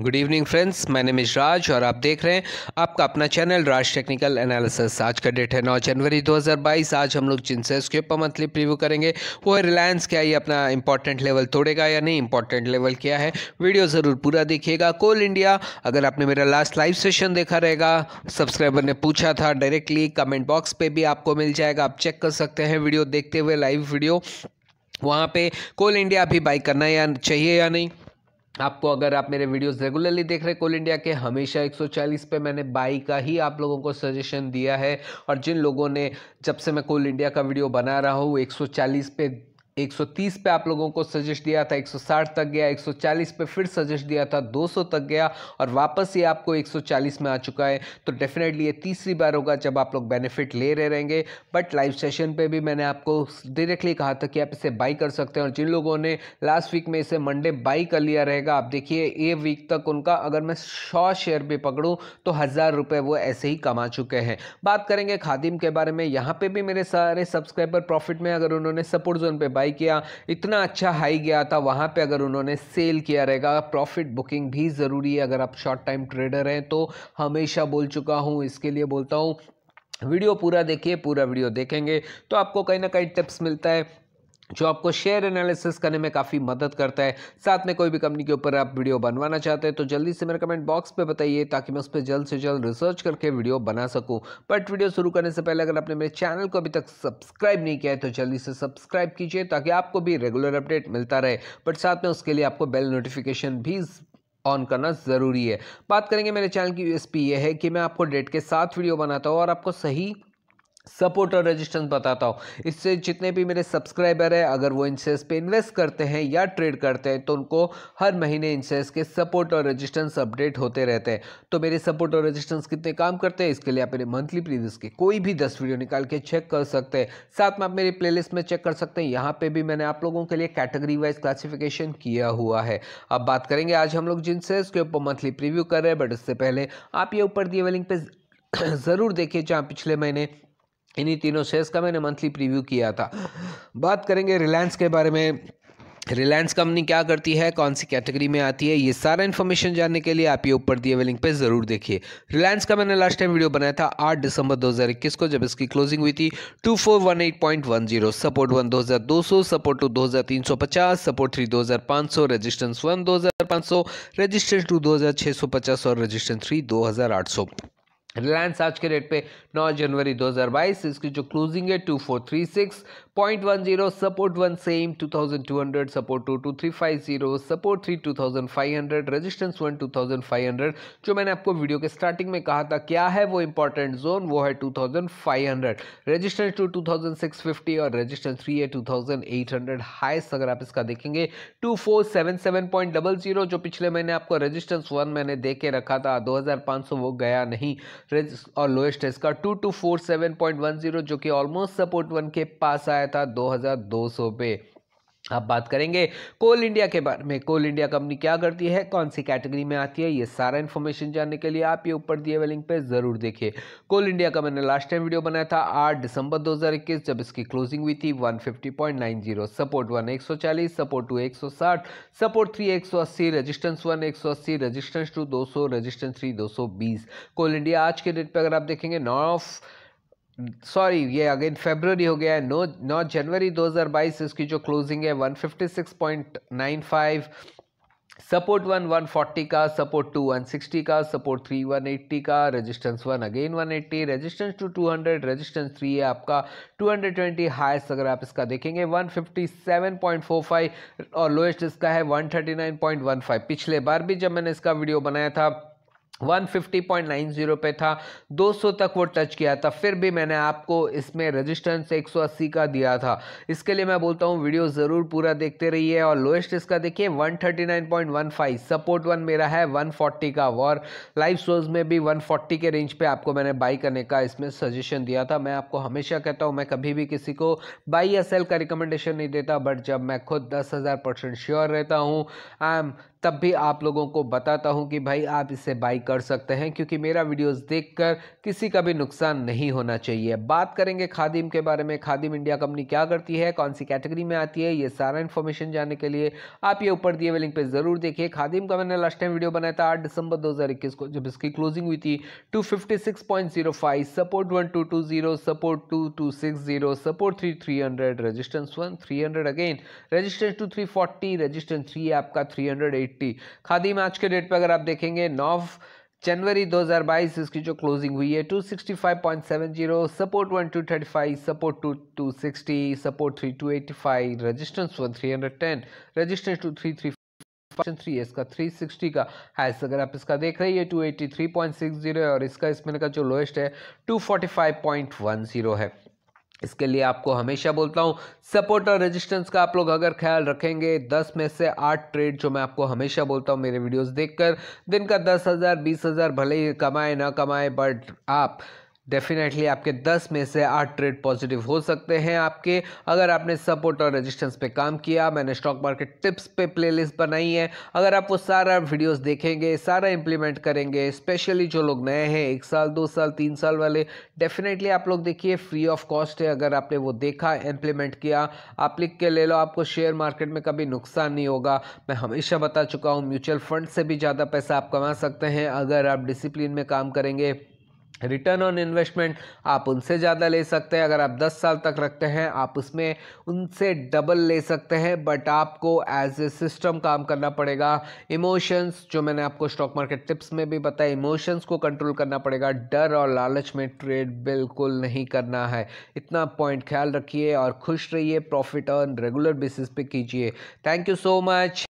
good evening friends मैं निमिश राज और आप देख रहे हैं आपका अपना चैनल राज टेक्निकल एनालिसिस आज का डेट है 9 जनवरी 2022 आज हम लोग जिनसेस के ऊपर मंथली प्रीव्यू करेंगे वो है रिलायंस क्या ये अपना इंपॉर्टेंट लेवल तोड़ेगा या नहीं इंपॉर्टेंट लेवल क्या है वीडियो ज़रूर पूरा देखिएगा कोल इंडिया अगर आपने मेरा लास्ट लाइव सेशन देखा रहेगा सब्सक्राइबर ने पूछा था डायरेक्टली कमेंट बॉक्स पर भी आपको मिल जाएगा आप चेक कर सकते हैं वीडियो देखते हुए लाइव वीडियो वहाँ पर कोल इंडिया अभी बाई करना या चाहिए या नहीं आपको अगर आप मेरे वीडियोस रेगुलरली देख रहे हैं कोल इंडिया के हमेशा 140 पे मैंने बाई का ही आप लोगों को सजेशन दिया है और जिन लोगों ने जब से मैं कोल इंडिया का वीडियो बना रहा हूँ 140 पे 130 पे आप लोगों को सजेस्ट दिया था 160 तक गया 140 पे फिर सजेस्ट दिया था 200 तक गया और वापस ये आपको 140 में आ चुका है तो डेफिनेटली ये तीसरी बार होगा जब आप लोग बेनिफिट ले रहे रहेंगे बट लाइव सेशन पे भी मैंने आपको डायरेक्टली कहा था कि आप इसे बाई कर सकते हैं और जिन लोगों ने लास्ट वीक में इसे मंडे बाई कर लिया रहेगा आप देखिए ये वीक तक उनका अगर मैं सौ शेयर भी पकड़ूँ तो हज़ार वो ऐसे ही कमा चुके हैं बात करेंगे खादिम के बारे में यहाँ पर भी मेरे सारे सब्सक्राइबर प्रॉफिट में अगर उन्होंने सपोर्ट जोन पर बाई हाई किया इतना अच्छा हाई गया था वहाँ पे अगर उन्होंने सेल किया रहेगा प्रॉफिट बुकिंग भी ज़रूरी है अगर आप शॉर्ट टाइम ट्रेडर हैं तो हमेशा बोल चुका हूँ इसके लिए बोलता हूँ वीडियो पूरा देखिए पूरा वीडियो देखेंगे तो आपको कहीं ना कहीं टिप्स मिलता है जो आपको शेयर एनालिसिस करने में काफ़ी मदद करता है साथ में कोई भी कंपनी के ऊपर आप वीडियो बनवाना चाहते हैं तो जल्दी से मेरे कमेंट बॉक्स पे बताइए ताकि मैं उस पर जल्द से जल्द रिसर्च करके वीडियो बना सकूं बट वीडियो शुरू करने से पहले अगर आपने मेरे चैनल को अभी तक सब्सक्राइब नहीं किया है तो जल्दी से सब्सक्राइब कीजिए ताकि आपको भी रेगुलर अपडेट मिलता रहे बट साथ में उसके लिए आपको बेल नोटिफिकेशन भी ऑन करना ज़रूरी है बात करेंगे मेरे चैनल की यूएसपी ये है कि मैं आपको डेट के साथ वीडियो बनाता हूँ और आपको सही सपोर्ट और रेजिस्टेंस बताता हूँ इससे जितने भी मेरे सब्सक्राइबर हैं अगर वो इंसेस पे इन्वेस्ट करते हैं या ट्रेड करते हैं तो उनको हर महीने इंसेस के सपोर्ट और रेजिस्टेंस अपडेट होते रहते हैं तो मेरे सपोर्ट और रेजिस्टेंस कितने काम करते हैं इसके लिए आप मेरे मंथली प्रीवियस के कोई भी दस वीडियो निकाल के चेक कर सकते हैं साथ में आप मेरी प्ले में चेक कर सकते हैं यहाँ पर भी मैंने आप लोगों के लिए कैटेगरी वाइज क्लासिफिकेशन किया हुआ है अब बात करेंगे आज हम लोग जिन शेयर्स के ऊपर मंथली प्रीव्यू कर रहे हैं बट उससे पहले आप ये ऊपर दिए वे लिंक पर ज़रूर देखिए जहाँ पिछले महीने इन्हीं तीनों शेयर्स का मैंने मंथली प्रीव्यू किया था बात करेंगे रिलायंस के बारे में रिलायंस कंपनी क्या करती है कौन सी कैटेगरी में आती है ये सारा इन्फॉर्मेशन जानने के लिए आप ये ऊपर दिए हुए लिंक पे ज़रूर देखिए रिलायंस का मैंने लास्ट टाइम वीडियो बनाया था 8 दिसंबर 2021 को जब इसकी क्लोजिंग हुई थी 2418.10 support one 2200 support two 2350 support three 2500 resistance one 2500 resistance two 2650 और रजिस्टेंस थ्री 2800 रिलायंस आज के रेट पे 9 जनवरी 2022 इसकी जो क्लोजिंग है 2436.10 support one same 2200 support two two three five zero support three two thousand five hundred resistance one two thousand five hundred जो मैंने आपको वीडियो के स्टार्टिंग में कहा था क्या है वो इंपॉर्टेंट जोन वो है two thousand five hundred resistance two two thousand six fifty और रजिस्टेंस थ्री है two thousand eight hundred highest अगर आप इसका देखेंगे two four seven seven point double zero जो पिछले महीने आपको रजिस्टेंस वन मैंने दे के रखा था दो हजार पाँच सौ वो गया नहीं रेज और लोएस्ट इसका two two four seven point one zero जो कि ऑलमोस्ट सपोर्ट वन के पास आया था दो हज़ार दो सौ पे अब बात करेंगे कोल इंडिया के बारे में कोल इंडिया कंपनी क्या करती है कौन सी कैटेगरी में आती है ये सारा इन्फॉर्मेशन जानने के लिए आप ये ऊपर दिए हुए लिंक पे ज़रूर देखिए कोल इंडिया का मैंने लास्ट टाइम वीडियो बनाया था 8 दिसंबर 2021 जब इसकी क्लोजिंग हुई थी 150.90 support one 140 support two 160 support three एक रजिस्टेंस वन एक रजिस्टेंस टू दो रजिस्टेंस थ्री दो कोल इंडिया आज के डेट पर अगर आप देखेंगे नौ सॉरी ये अगेन फेबररी हो गया है नो नौ जनवरी 2022 इसकी जो क्लोजिंग है 156.95 सपोर्ट वन 140 का सपोर्ट टू 160 का सपोर्ट थ्री 180 का resistance one again 180 resistance two 200 resistance three है आपका 220 हाईएस्ट अगर आप इसका देखेंगे 157.45 और लोएस्ट इसका है 139.15 पिछले बार भी जब मैंने इसका वीडियो बनाया था 150.90 पे था 200 तक वो टच किया था फिर भी मैंने आपको इसमें रेजिस्टेंस 180 का दिया था इसके लिए मैं बोलता हूँ वीडियो ज़रूर पूरा देखते रहिए और लोएस्ट इसका देखिए 139.15 सपोर्ट वन मेरा है 140 का और लाइव शोज़ में भी 140 के रेंज पे आपको मैंने बाई करने का इसमें सजेशन दिया था मैं आपको हमेशा कहता हूँ मैं कभी भी किसी को बाई या सेल का रिकमेंडेशन नहीं देता बट जब मैं खुद दस श्योर रहता हूँ आई एम तब भी आप लोगों को बताता हूँ कि भाई आप इसे बाई कर सकते हैं क्योंकि मेरा वीडियोस देखकर किसी का भी नुकसान नहीं होना चाहिए बात करेंगे खादिम के बारे में खादिम इंडिया कंपनी क्या करती है कौन सी कैटेगरी में आती है ये सारा इन्फॉर्मेशन जानने के लिए आप ये ऊपर दिए हुए लिंक पर ज़रूर देखिए खादिम का मैंने लास्ट टाइम वीडियो बनाया था आठ दिसंबर दो को जब इसकी क्लोजिंग हुई थी two support one support two support three three hundred resistance one three again resistance two three forty resistance three आपका थ्री निफ्टी खादी में आज के डेट पर अगर आप देखेंगे नौ जनवरी 2022 इसकी जो क्लोजिंग हुई है 265.70 support 1235 support 2260 support 3285 resistance 1310 resistance 2335 three इसका 360 का हाइस अगर आप इसका देख रहे हैं 283.60 और इसका इसमें का जो लोएस्ट है 245.10 है इसके लिए आपको हमेशा बोलता हूँ सपोर्ट और रेजिस्टेंस का आप लोग अगर ख्याल रखेंगे दस में से आठ ट्रेड जो मैं आपको हमेशा बोलता हूँ मेरे वीडियोस देखकर दिन का दस हज़ार बीस हज़ार भले ही कमाए ना कमाए बट आप डेफिनेटली आपके 10 में से आठ ट्रेड पॉजिटिव हो सकते हैं आपके अगर आपने सपोर्ट और रेजिस्टेंस पे काम किया मैंने स्टॉक मार्केट टिप्स पे प्लेलिस्ट बनाई है अगर आप वो सारा वीडियोस देखेंगे सारा इम्प्लीमेंट करेंगे स्पेशली जो लोग नए हैं एक साल दो साल तीन साल वाले डेफिनेटली आप लोग देखिए फ्री ऑफ कॉस्ट है अगर आपने वो देखा इम्प्लीमेंट किया आप लिख के ले लो आपको शेयर मार्केट में कभी नुकसान नहीं होगा मैं हमेशा बता चुका हूँ म्यूचुअल फंड से भी ज़्यादा पैसा आप कमा सकते हैं अगर आप डिसिप्लिन में काम करेंगे रिटर्न ऑन इन्वेस्टमेंट आप उनसे ज़्यादा ले सकते हैं अगर आप 10 साल तक रखते हैं आप उसमें उनसे डबल ले सकते हैं बट आपको एज ए सिस्टम काम करना पड़ेगा इमोशंस जो मैंने आपको स्टॉक मार्केट टिप्स में भी बताया इमोशंस को कंट्रोल करना पड़ेगा डर और लालच में ट्रेड बिल्कुल नहीं करना है इतना पॉइंट ख्याल रखिए और खुश रहिए प्रॉफिट ऑन रेगुलर बेसिस पे कीजिए थैंक यू सो मच